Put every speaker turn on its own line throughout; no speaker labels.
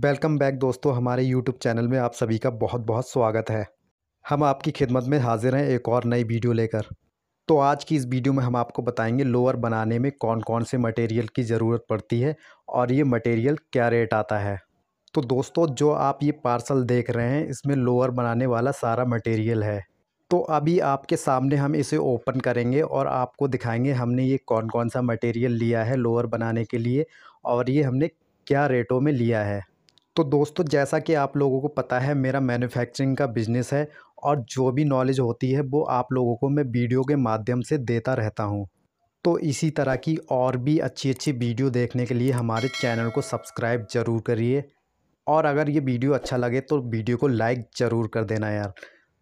welcome back दोस्तों हमारे YouTube channel में आप सभी का बहुत बहुत स्वागत है हम आपकी खिदमत में हाजिर हैं एक और नई वीडियो लेकर तो आज की इस वीडियो में हम आपको बताएंगे लोअर बनाने में कौन कौन से मटेरियल की ज़रूरत पड़ती है और ये मटेरियल क्या रेट आता है तो दोस्तों जो आप ये पार्सल देख रहे हैं इसमें लोअर बनाने वाला सारा मटेरियल है तो अभी आपके सामने हम इसे ओपन करेंगे और आपको दिखाएंगे हमने ये कौन कौन सा मटेरियल लिया है लोअर बनाने के लिए और ये हमने क्या रेटों में लिया है तो दोस्तों जैसा कि आप लोगों को पता है मेरा मैन्युफैक्चरिंग का बिज़नेस है और जो भी नॉलेज होती है वो आप लोगों को मैं वीडियो के माध्यम से देता रहता हूँ तो इसी तरह की और भी अच्छी अच्छी वीडियो देखने के लिए हमारे चैनल को सब्सक्राइब ज़रूर करिए और अगर ये वीडियो अच्छा लगे तो वीडियो को लाइक ज़रूर कर देना यार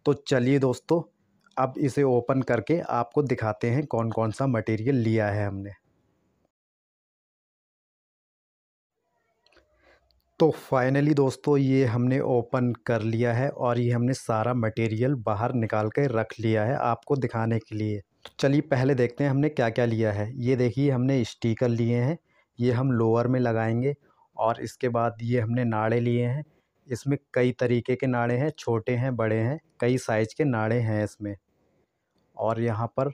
तो चलिए दोस्तों अब इसे ओपन करके आपको दिखाते हैं कौन कौन सा मटेरियल लिया है हमने तो फाइनली दोस्तों ये हमने ओपन कर लिया है और ये हमने सारा मटेरियल बाहर निकाल कर रख लिया है आपको दिखाने के लिए तो चलिए पहले देखते हैं हमने क्या क्या लिया है ये देखिए हमने स्टीकर लिए हैं ये हम लोअर में लगाएंगे और इसके बाद ये हमने नाड़े लिए हैं इसमें कई तरीके के नाड़े हैं छोटे हैं बड़े हैं कई साइज़ के नाड़े हैं इसमें और यहाँ पर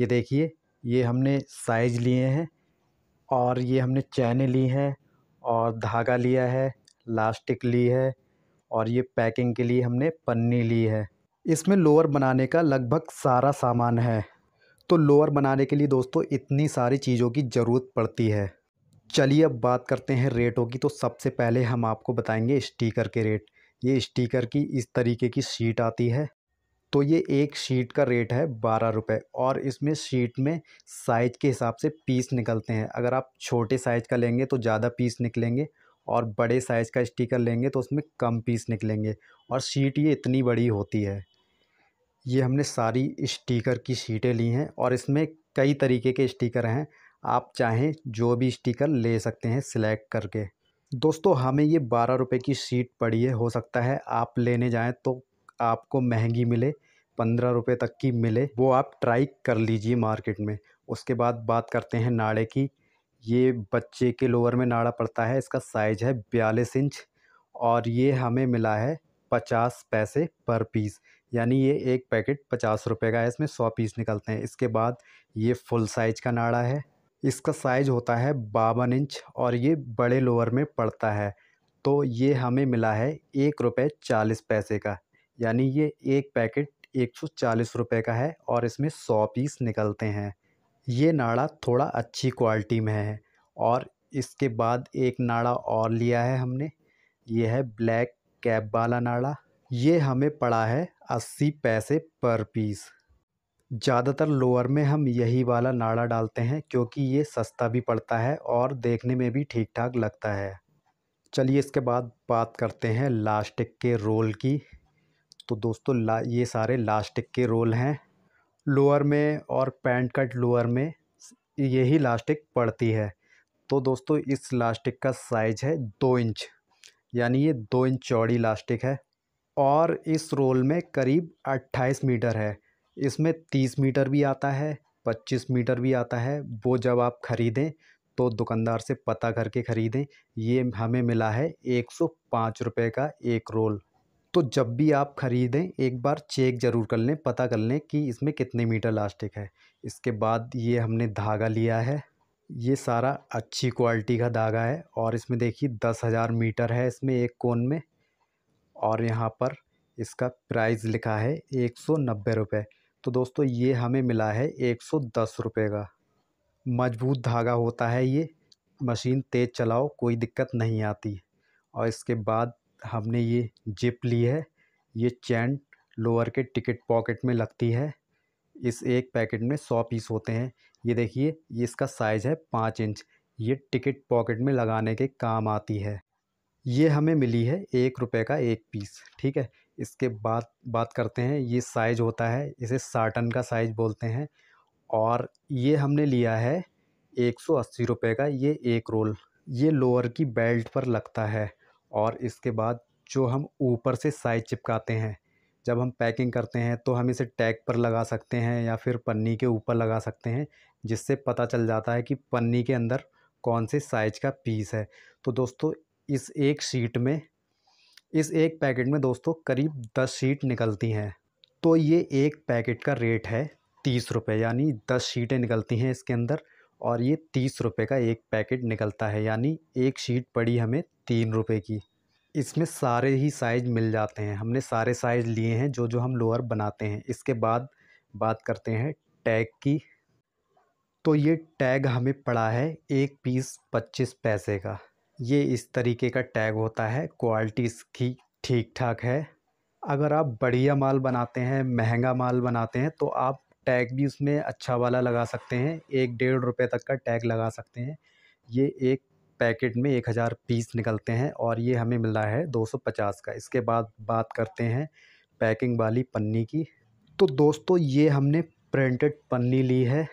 ये देखिए ये हमने साइज़ लिए हैं और ये हमने चैने ली हैं और धागा लिया है लास्टिक ली है और ये पैकिंग के लिए हमने पन्नी ली है इसमें लोअर बनाने का लगभग सारा सामान है तो लोअर बनाने के लिए दोस्तों इतनी सारी चीज़ों की ज़रूरत पड़ती है चलिए अब बात करते हैं रेटों की तो सबसे पहले हम आपको बताएंगे स्टीकर के रेट ये स्टीकर की इस तरीके की शीट आती है तो ये एक शीट का रेट है बारह रुपये और इसमें शीट में साइज के हिसाब से पीस निकलते हैं अगर आप छोटे साइज़ का लेंगे तो ज़्यादा पीस निकलेंगे और बड़े साइज़ का स्टिकर लेंगे तो उसमें कम पीस निकलेंगे और शीट ये इतनी बड़ी होती है ये हमने सारी स्टिकर की शीटें ली हैं और इसमें कई तरीके के स्टिकर हैं आप चाहें जो भी स्टिकर ले सकते हैं सिलेक्ट करके दोस्तों हमें ये बारह रुपये की शीट पड़ी है हो सकता है आप लेने जाएँ तो आपको महंगी मिले पंद्रह रुपये तक की मिले वो आप ट्राई कर लीजिए मार्केट में उसके बाद बात करते हैं नाड़े की ये बच्चे के लोअर में नाड़ा पड़ता है इसका साइज़ है बयालीस इंच और ये हमें मिला है पचास पैसे पर पीस यानी ये एक पैकेट पचास रुपये का है इसमें सौ पीस निकलते हैं इसके बाद ये फुल साइज का नाड़ा है इसका साइज होता है बावन इंच और ये बड़े लोअर में पड़ता है तो ये हमें मिला है एक रुपये चालीस पैसे का यानी ये एक पैकेट एक सौ चालीस रुपये का है और इसमें सौ पीस निकलते हैं ये नाड़ा थोड़ा अच्छी क्वालिटी में है और इसके बाद एक नाड़ा और लिया है हमने ये है ब्लैक कैप वाला नाड़ा ये हमें पड़ा है अस्सी पैसे पर पीस ज़्यादातर लोअर में हम यही वाला नाड़ा डालते हैं क्योंकि ये सस्ता भी पड़ता है और देखने में भी ठीक ठाक लगता है चलिए इसके बाद बात करते हैं लास्टिक के रोल की तो दोस्तों ला ये सारे लास्टिक के रोल हैं लोअर में और पैंट कट लोअर में यही लास्टिक पड़ती है तो दोस्तों इस लास्टिक का साइज है दो इंच यानी ये दो इंच चौड़ी लास्टिक है और इस रोल में करीब अट्ठाईस मीटर है इसमें तीस मीटर भी आता है पच्चीस मीटर भी आता है वो जब आप ख़रीदें तो दुकानदार से पता करके ख़रीदें ये हमें मिला है एक सौ पाँच रुपये का एक रोल तो जब भी आप ख़रीदें एक बार चेक ज़रूर कर लें पता कर लें कि इसमें कितने मीटर लास्टिक है इसके बाद ये हमने धागा लिया है ये सारा अच्छी क्वालिटी का धागा है और इसमें देखिए दस हज़ार मीटर है इसमें एक कोन में और यहाँ पर इसका प्राइस लिखा है एक सौ नब्बे रुपये तो दोस्तों ये हमें मिला है एक सौ दस रुपये का मजबूत धागा होता है ये मशीन तेज़ चलाओ कोई दिक्कत नहीं आती और इसके बाद हमने ये जिप ली है ये चैन लोअर के टिकट पॉकेट में लगती है इस एक पैकेट में सौ पीस होते हैं ये देखिए ये इसका साइज़ है पाँच इंच ये टिकट पॉकेट में लगाने के काम आती है ये हमें मिली है एक रुपये का एक पीस ठीक है इसके बाद बात करते हैं ये साइज होता है इसे साटन का साइज बोलते हैं और ये हमने लिया है एक सौ अस्सी रुपये का ये एक रोल ये लोअर की बेल्ट पर लगता है और इसके बाद जो हम ऊपर से साइज चिपकाते हैं जब हम पैकिंग करते हैं तो हम इसे टैग पर लगा सकते हैं या फिर पन्नी के ऊपर लगा सकते हैं जिससे पता चल जाता है कि पन्नी के अंदर कौन से साइज का पीस है तो दोस्तों इस एक शीट में इस एक पैकेट में दोस्तों करीब दस शीट निकलती हैं तो ये एक पैकेट का रेट है तीस रुपये यानी दस शीटें निकलती हैं इसके अंदर और ये तीस रुपये का एक पैकेट निकलता है यानी एक शीट पड़ी हमें तीन रुपये की इसमें सारे ही साइज़ मिल जाते हैं हमने सारे साइज़ लिए हैं जो जो हम लोअर बनाते हैं इसके बाद बात करते हैं टैग की तो ये टैग हमें पड़ा है एक पीस पच्चीस पैसे का ये इस तरीके का टैग होता है क्वालिटी इसकी ठीक ठाक है अगर आप बढ़िया माल बनाते हैं महंगा माल बनाते हैं तो आप टैग भी उसमें अच्छा वाला लगा सकते हैं एक डेढ़ रुपये तक का टैग लगा सकते हैं ये एक पैकेट में एक हज़ार पीस निकलते हैं और ये हमें मिला है दो सौ पचास का इसके बाद बात करते हैं पैकिंग वाली पन्नी की तो दोस्तों ये हमने प्रिंटेड पन्नी ली है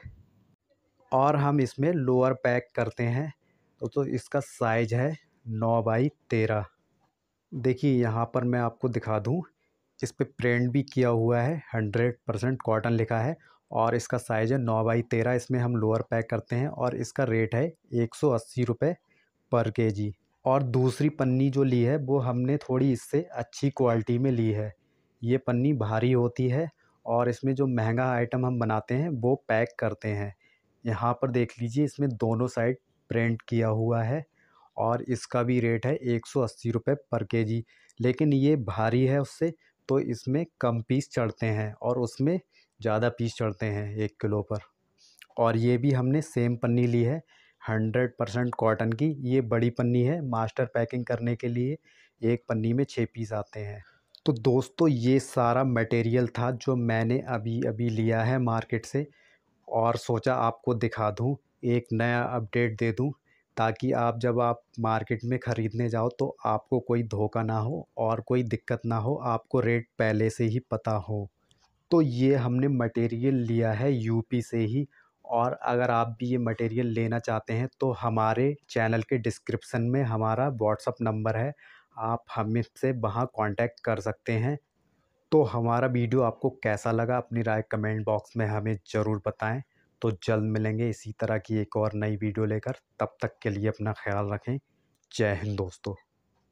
और हम इसमें लोअर पैक करते हैं तो, तो इसका साइज है नौ बाई तेरह देखिए यहाँ पर मैं आपको दिखा दूँ जिस पे प्रिंट भी किया हुआ है हंड्रेड परसेंट कॉटन लिखा है और इसका साइज़ है नौ बाई तेरह इसमें हम लोअर पैक करते हैं और इसका रेट है एक सौ अस्सी रुपये पर के जी और दूसरी पन्नी जो ली है वो हमने थोड़ी इससे अच्छी क्वालिटी में ली है ये पन्नी भारी होती है और इसमें जो महंगा आइटम हम बनाते हैं वो पैक करते हैं यहाँ पर देख लीजिए इसमें दोनों साइड प्रिंट किया हुआ है और इसका भी रेट है एक सौ अस्सी रुपये पर के जी लेकिन ये भारी है उससे तो इसमें कम पीस चढ़ते हैं और उसमें ज़्यादा पीस चढ़ते हैं एक किलो पर और ये भी हमने सेम पन्नी ली है हंड्रेड परसेंट कॉटन की ये बड़ी पन्नी है मास्टर पैकिंग करने के लिए एक पन्नी में छः पीस आते हैं तो दोस्तों ये सारा मटेरियल था जो मैंने अभी अभी लिया है मार्केट से और सोचा आपको दिखा दूँ एक नया अपडेट दे दूँ ताकि आप जब आप मार्केट में ख़रीदने जाओ तो आपको कोई धोखा ना हो और कोई दिक्कत ना हो आपको रेट पहले से ही पता हो तो ये हमने मटेरियल लिया है यूपी से ही और अगर आप भी ये मटेरियल लेना चाहते हैं तो हमारे चैनल के डिस्क्रिप्शन में हमारा व्हाट्सअप नंबर है आप हमें से वहाँ कांटेक्ट कर सकते हैं तो हमारा वीडियो आपको कैसा लगा अपनी राय कमेंट बॉक्स में हमें ज़रूर बताएं तो जल्द मिलेंगे इसी तरह की एक और नई वीडियो लेकर तब तक के लिए अपना ख्याल रखें जय हिंद दोस्तों